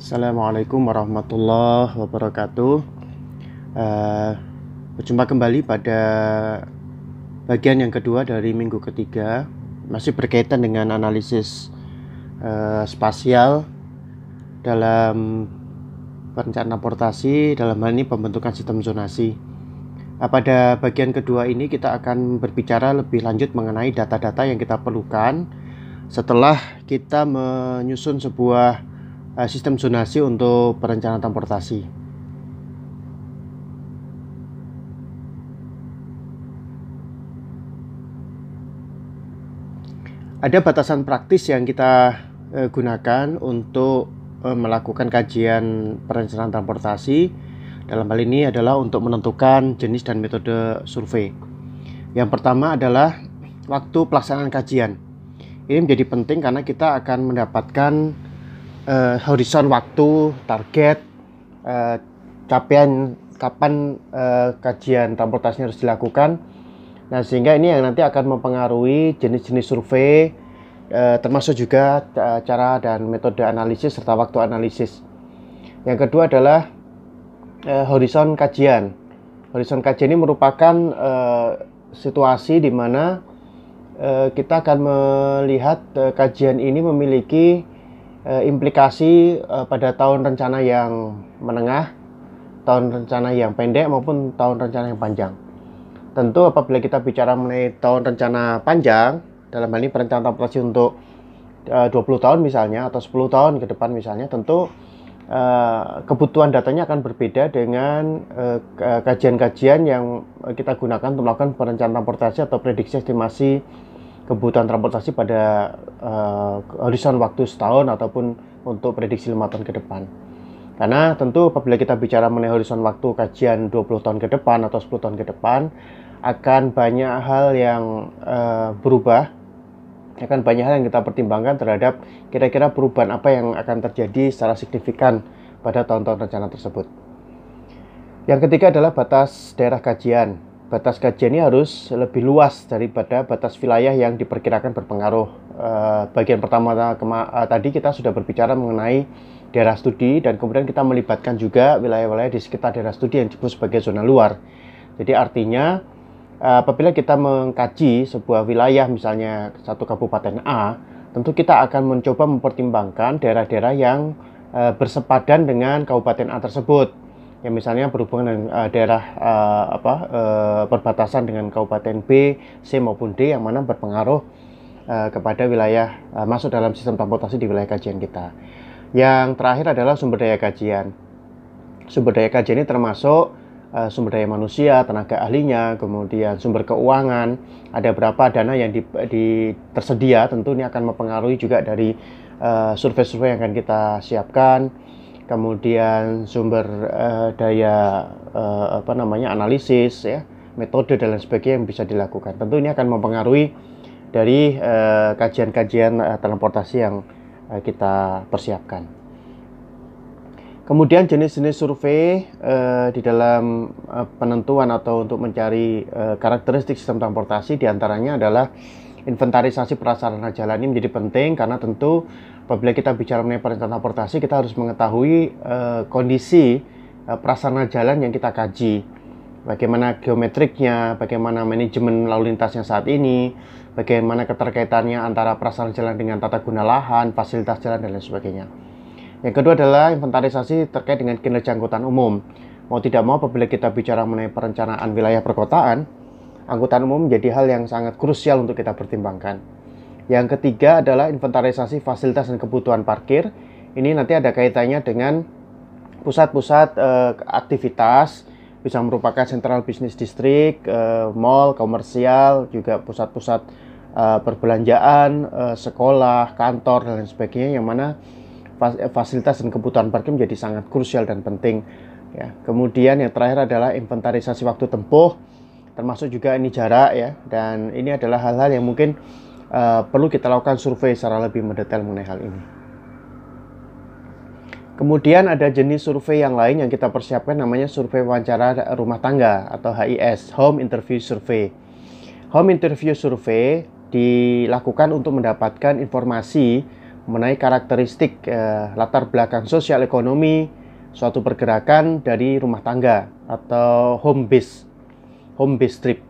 Assalamualaikum warahmatullahi wabarakatuh. Uh, berjumpa kembali pada bagian yang kedua dari minggu ketiga, masih berkaitan dengan analisis uh, spasial dalam perencanaan portasi dalam hal ini pembentukan sistem zonasi. Uh, pada bagian kedua ini kita akan berbicara lebih lanjut mengenai data-data yang kita perlukan setelah kita menyusun sebuah Eh, sistem zonasi untuk perencanaan transportasi. Ada batasan praktis yang kita eh, gunakan untuk eh, melakukan kajian perencanaan transportasi. Dalam hal ini adalah untuk menentukan jenis dan metode survei. Yang pertama adalah waktu pelaksanaan kajian. Ini menjadi penting karena kita akan mendapatkan uh, horizon waktu target uh, capaian kapan uh, kajian transportasi harus dilakukan nah sehingga ini yang nanti akan mempengaruhi jenis-jenis survei termasuk juga cara dan metode analisis serta waktu analisis yang kedua adalah uh, horizon kajian horizon kajian ini merupakan uh, situasi di mana kita akan melihat kajian ini memiliki Eh, implikasi eh, pada tahun rencana yang menengah, tahun rencana yang pendek maupun tahun rencana yang panjang. Tentu apabila kita bicara mengenai tahun rencana panjang, dalam hal ini perencanaan transportasi untuk e, eh, 20 tahun misalnya atau 10 tahun ke depan misalnya, tentu kebutuhan datanya akan berbeda dengan kajian-kajian yang kita gunakan untuk melakukan perencanaan transportasi atau prediksi estimasi kebutuhan transportasi pada uh, eh, horizon waktu setahun ataupun untuk prediksi lima tahun ke depan. Karena tentu apabila kita bicara mengenai horizon waktu kajian 20 tahun ke depan atau 10 tahun ke depan akan banyak hal yang uh, berubah akan banyak hal yang kita pertimbangkan terhadap kira-kira perubahan apa yang akan terjadi secara signifikan pada tahun-tahun rencana tersebut. Yang ketiga adalah batas daerah kajian batas ini harus lebih luas daripada batas wilayah yang diperkirakan berpengaruh. Eh, bagian pertama eh, tadi kita sudah berbicara mengenai daerah studi dan kemudian kita melibatkan juga wilayah-wilayah di sekitar daerah studi yang disebut sebagai zona luar. Jadi artinya eh, apabila kita mengkaji sebuah wilayah misalnya satu kabupaten A, tentu kita akan mencoba mempertimbangkan daerah-daerah yang bersepadan dengan kabupaten A tersebut ya misalnya berhubungan dengan uh, daerah uh, apa uh, perbatasan dengan kabupaten B, C maupun D yang mana berpengaruh uh, kepada wilayah uh, masuk dalam sistem transportasi di wilayah kajian kita. Yang terakhir adalah sumber daya kajian. Sumber daya kajian ini termasuk uh, sumber daya manusia, tenaga ahlinya, kemudian sumber keuangan, ada berapa dana yang di, di tersedia tentu ini akan mempengaruhi juga dari survei-survei uh, survei -survei yang akan kita siapkan kemudian sumber uh, daya uh, apa namanya analisis ya metode dan lain sebagainya yang bisa dilakukan tentu ini akan mempengaruhi dari eh, kajian-kajian uh, uh, transportasi yang uh, kita persiapkan kemudian jenis-jenis survei uh, di dalam uh, penentuan atau untuk mencari uh, karakteristik sistem transportasi diantaranya adalah inventarisasi prasarana jalan ini menjadi penting karena tentu apabila kita bicara mengenai perencanaan transportasi kita harus mengetahui uh, kondisi uh, prasarana jalan yang kita kaji. Bagaimana geometriknya, bagaimana manajemen lalu lintasnya saat ini, bagaimana keterkaitannya antara prasarana jalan dengan tata guna lahan, fasilitas jalan dan lain sebagainya. Yang kedua adalah inventarisasi terkait dengan kinerja angkutan umum. Mau tidak mau apabila kita bicara mengenai perencanaan wilayah perkotaan, angkutan umum menjadi hal yang sangat krusial untuk kita pertimbangkan. Yang ketiga adalah inventarisasi fasilitas dan kebutuhan parkir. Ini nanti ada kaitannya dengan pusat-pusat eh, aktivitas, bisa merupakan central business district, eh, mall, komersial, juga pusat-pusat eh, perbelanjaan, sekolah, kantor, dan lain sebagainya, yang mana fasilitas dan kebutuhan parkir menjadi sangat krusial dan penting. Ya. Kemudian yang terakhir adalah inventarisasi waktu tempuh termasuk juga ini jarak ya dan ini adalah hal-hal yang mungkin uh, perlu kita lakukan survei secara lebih mendetail mengenai hal ini. Kemudian ada jenis survei yang lain yang kita persiapkan namanya survei wawancara rumah tangga atau HIS, Home Interview Survey. Home Interview Survey dilakukan untuk mendapatkan informasi mengenai karakteristik eh, latar belakang sosial ekonomi suatu pergerakan dari rumah tangga atau home base home based trip.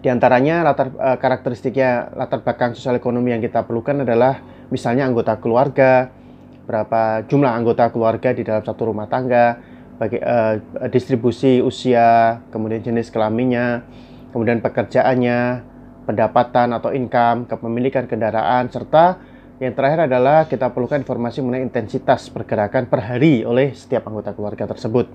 Di antaranya latar uh, karakteristiknya latar belakang sosial ekonomi yang kita perlukan adalah misalnya anggota keluarga, berapa jumlah anggota keluarga di dalam satu rumah tangga, bagi, uh, distribusi usia, kemudian jenis kelaminnya, kemudian pekerjaannya, pendapatan atau income, kepemilikan kendaraan, serta yang terakhir adalah kita perlukan informasi mengenai intensitas pergerakan per hari oleh setiap anggota keluarga tersebut.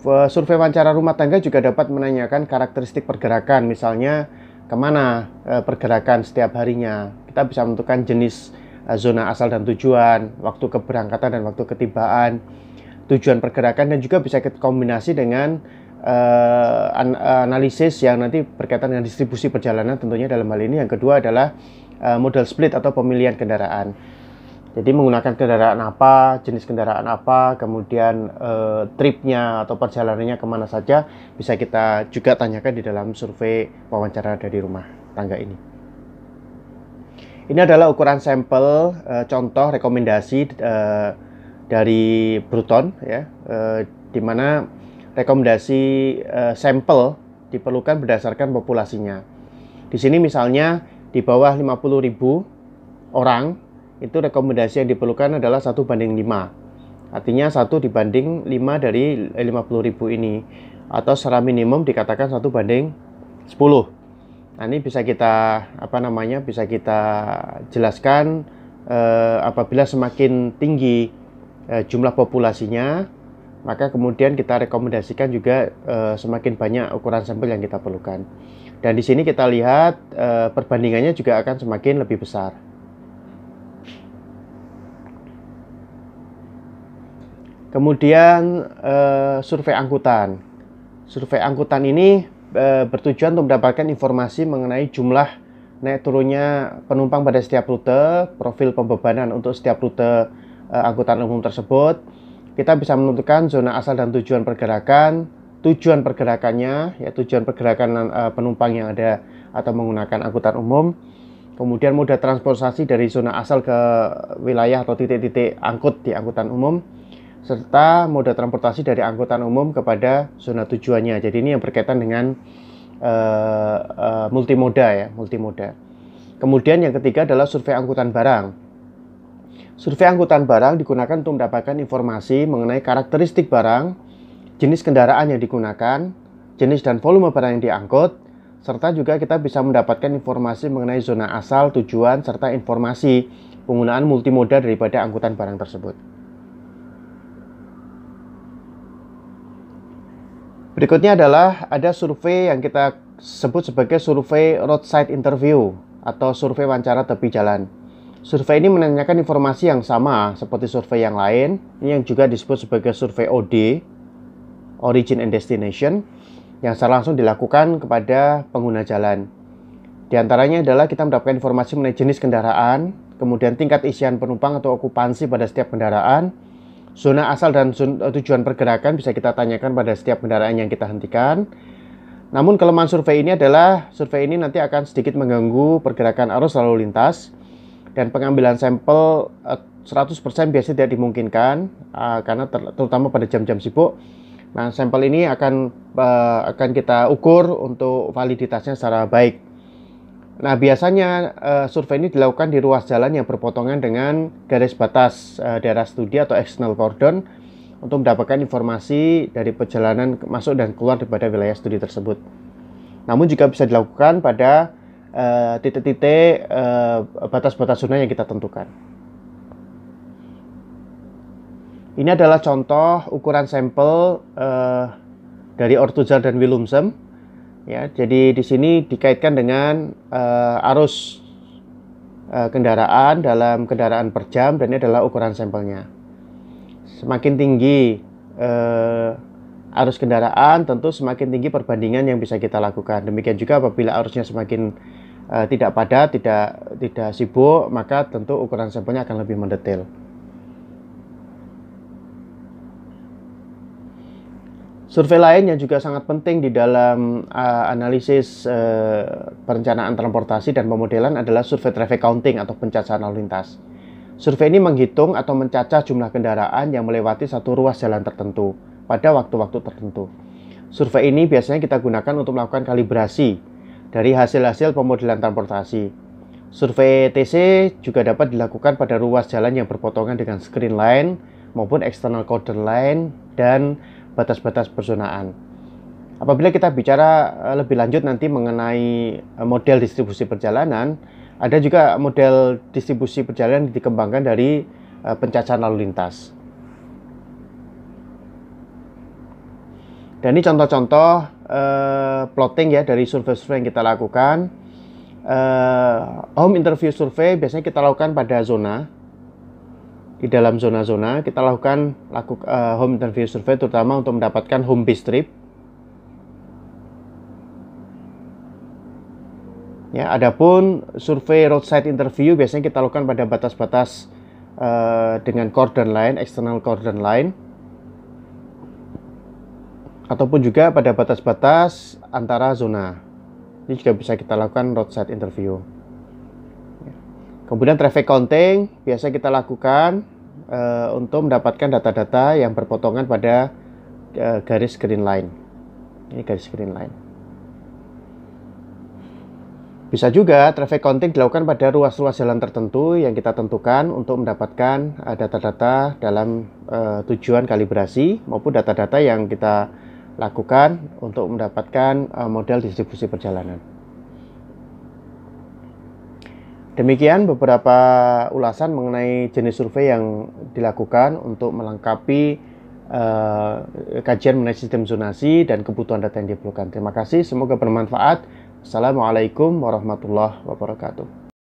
Eh, survei wawancara rumah tangga juga dapat menanyakan karakteristik pergerakan, misalnya kemana eh, pergerakan setiap harinya. Kita bisa menentukan jenis eh, zona asal dan tujuan, waktu keberangkatan dan waktu ketibaan, tujuan pergerakan, dan juga bisa kita kombinasi dengan analisis yang nanti berkaitan dengan distribusi perjalanan tentunya dalam hal ini. Yang kedua adalah model split atau pemilihan kendaraan. Jadi menggunakan kendaraan apa, jenis kendaraan apa, kemudian e, tripnya atau perjalanannya kemana saja bisa kita juga tanyakan di dalam survei wawancara dari rumah tangga ini. Ini adalah ukuran sampel e, contoh rekomendasi e, dari Bruton ya, e, di mana rekomendasi e, sampel diperlukan berdasarkan populasinya. Di sini misalnya di bawah 50.000 orang itu rekomendasi yang diperlukan adalah satu banding 5 artinya satu dibanding 5 dari eh, puluh ribu ini atau secara minimum dikatakan satu banding 10 nah ini bisa kita apa namanya bisa kita jelaskan eh, apabila semakin tinggi eh, jumlah populasinya maka kemudian kita rekomendasikan juga eh, semakin banyak ukuran sampel yang kita perlukan dan di sini kita lihat eh, perbandingannya juga akan semakin lebih besar Kemudian eh, survei angkutan. Survei angkutan ini eh, bertujuan untuk mendapatkan informasi mengenai jumlah naik turunnya penumpang pada setiap rute, profil pembebanan untuk setiap rute eh, angkutan umum tersebut. Kita bisa menentukan zona asal dan tujuan pergerakan, tujuan pergerakannya, ya tujuan pergerakan eh, penumpang yang ada atau menggunakan angkutan umum. Kemudian moda transportasi dari zona asal ke wilayah atau titik-titik angkut di angkutan umum serta moda transportasi dari angkutan umum kepada zona tujuannya. Jadi ini yang berkaitan dengan uh, uh, multimoda ya, multimoda. Kemudian yang ketiga adalah survei angkutan barang. Survei angkutan barang digunakan untuk mendapatkan informasi mengenai karakteristik barang, jenis kendaraan yang digunakan, jenis dan volume barang yang diangkut, serta juga kita bisa mendapatkan informasi mengenai zona asal, tujuan, serta informasi penggunaan multimoda daripada angkutan barang tersebut. Berikutnya adalah ada survei yang kita sebut sebagai survei roadside interview atau survei wawancara tepi jalan. Survei ini menanyakan informasi yang sama seperti survei yang lain, ini yang juga disebut sebagai survei OD, Origin and Destination, yang secara langsung dilakukan kepada pengguna jalan. Di antaranya adalah kita mendapatkan informasi mengenai jenis kendaraan, kemudian tingkat isian penumpang atau okupansi pada setiap kendaraan, Zona asal dan eh, tujuan pergerakan bisa kita tanyakan pada setiap kendaraan yang kita hentikan. Namun kelemahan survei ini adalah survei ini nanti akan sedikit mengganggu pergerakan arus lalu lintas dan pengambilan sampel 100% eh, biasanya tidak dimungkinkan eh, karena terutama pada jam-jam sibuk. Nah, sampel ini akan akan kita ukur untuk validitasnya secara baik. Nah, biasanya uh, survei ini dilakukan di ruas jalan yang berpotongan dengan garis batas uh, daerah studi atau external cordon untuk mendapatkan informasi dari perjalanan masuk dan keluar daripada wilayah studi tersebut. Namun juga bisa dilakukan pada eh, titik-titik uh, batas-batas zona yang kita tentukan. Ini adalah contoh ukuran sampel uh, dari Ortuzar dan Willumsen Ya, jadi di sini dikaitkan dengan uh, arus uh, kendaraan dalam kendaraan per jam dan ini adalah ukuran sampelnya. Semakin tinggi uh, arus kendaraan, tentu semakin tinggi perbandingan yang bisa kita lakukan. Demikian juga apabila arusnya semakin uh, tidak padat, tidak tidak sibuk, maka tentu ukuran sampelnya akan lebih mendetail. Survei lain yang juga sangat penting di dalam uh, analisis uh, perencanaan transportasi dan pemodelan adalah survei traffic counting atau pencacahan lalu lintas. Survei ini menghitung atau mencacah jumlah kendaraan yang melewati satu ruas jalan tertentu pada waktu-waktu tertentu. Survei ini biasanya kita gunakan untuk melakukan kalibrasi dari hasil-hasil pemodelan transportasi. Survei TC juga dapat dilakukan pada ruas jalan yang berpotongan dengan screen line maupun external coder line dan batas-batas personaan. Apabila kita bicara eh, lebih lanjut nanti mengenai eh, model distribusi perjalanan, ada juga model distribusi perjalanan yang dikembangkan dari eh, pencacahan lalu lintas. Dan ini contoh-contoh plotting ya dari survei-survei yang kita lakukan. home interview survei biasanya kita lakukan pada zona di dalam zona-zona kita lakukan lakukan uh, eh, home interview survey terutama untuk mendapatkan home base trip ya adapun survei roadside interview biasanya kita lakukan pada batas-batas uh, dengan cordon line external cordon line ataupun juga pada batas-batas antara zona ini juga bisa kita lakukan roadside interview Kemudian traffic counting biasa kita lakukan uh, untuk mendapatkan data-data yang berpotongan pada uh, garis green line. Ini garis green line. Bisa juga traffic counting dilakukan pada ruas-ruas jalan tertentu yang kita tentukan untuk mendapatkan eh, data-data uh, dalam tujuan kalibrasi maupun data-data yang kita lakukan untuk mendapatkan model distribusi perjalanan. Demikian beberapa ulasan mengenai jenis survei yang dilakukan untuk melengkapi uh, kajian mengenai sistem zonasi dan kebutuhan data yang diperlukan. Terima kasih, semoga bermanfaat. Assalamualaikum warahmatullahi wabarakatuh.